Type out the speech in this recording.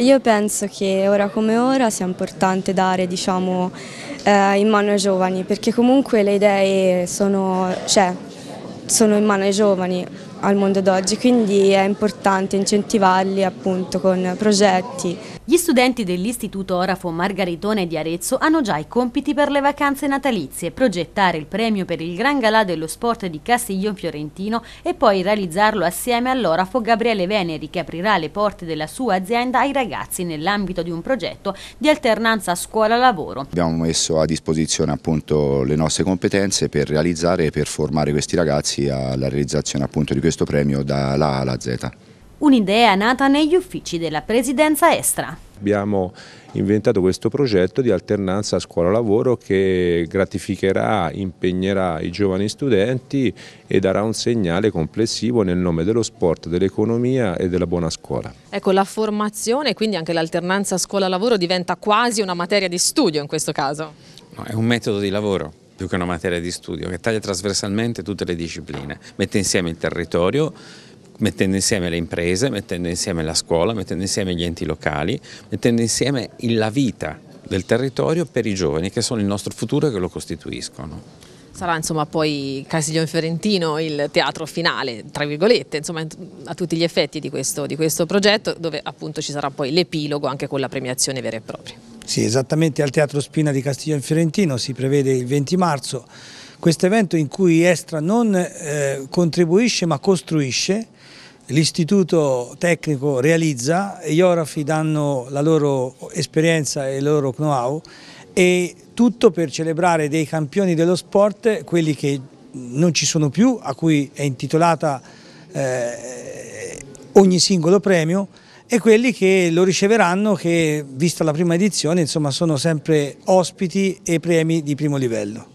Io penso che ora come ora sia importante dare diciamo, eh, in mano ai giovani perché comunque le idee sono, cioè, sono in mano ai giovani al mondo d'oggi, quindi è importante incentivarli appunto con progetti. Gli studenti dell'Istituto Orafo Margaritone di Arezzo hanno già i compiti per le vacanze natalizie, progettare il premio per il Gran Galà dello Sport di Castiglion Fiorentino e poi realizzarlo assieme all'Orafo Gabriele Veneri che aprirà le porte della sua azienda ai ragazzi nell'ambito di un progetto di alternanza scuola-lavoro. Abbiamo messo a disposizione appunto le nostre competenze per realizzare e per formare questi ragazzi alla realizzazione appunto di questo premio da A alla Z. Un'idea nata negli uffici della Presidenza Estra. Abbiamo inventato questo progetto di alternanza scuola-lavoro che gratificherà, impegnerà i giovani studenti e darà un segnale complessivo nel nome dello sport, dell'economia e della buona scuola. Ecco, la formazione, quindi anche l'alternanza scuola-lavoro diventa quasi una materia di studio in questo caso. No, è un metodo di lavoro più che una materia di studio, che taglia trasversalmente tutte le discipline, mette insieme il territorio, mettendo insieme le imprese, mettendo insieme la scuola, mettendo insieme gli enti locali, mettendo insieme la vita del territorio per i giovani che sono il nostro futuro e che lo costituiscono. Sarà insomma poi Castiglione Fiorentino il teatro finale, tra virgolette, insomma a tutti gli effetti di questo, di questo progetto dove appunto ci sarà poi l'epilogo anche con la premiazione vera e propria. Sì, esattamente al Teatro Spina di Castiglione Fiorentino, si prevede il 20 marzo, questo evento in cui Estra non eh, contribuisce ma costruisce, l'istituto tecnico realizza, gli orafi danno la loro esperienza e il loro know-how e tutto per celebrare dei campioni dello sport, quelli che non ci sono più, a cui è intitolata eh, ogni singolo premio, e quelli che lo riceveranno che, vista la prima edizione, insomma, sono sempre ospiti e premi di primo livello.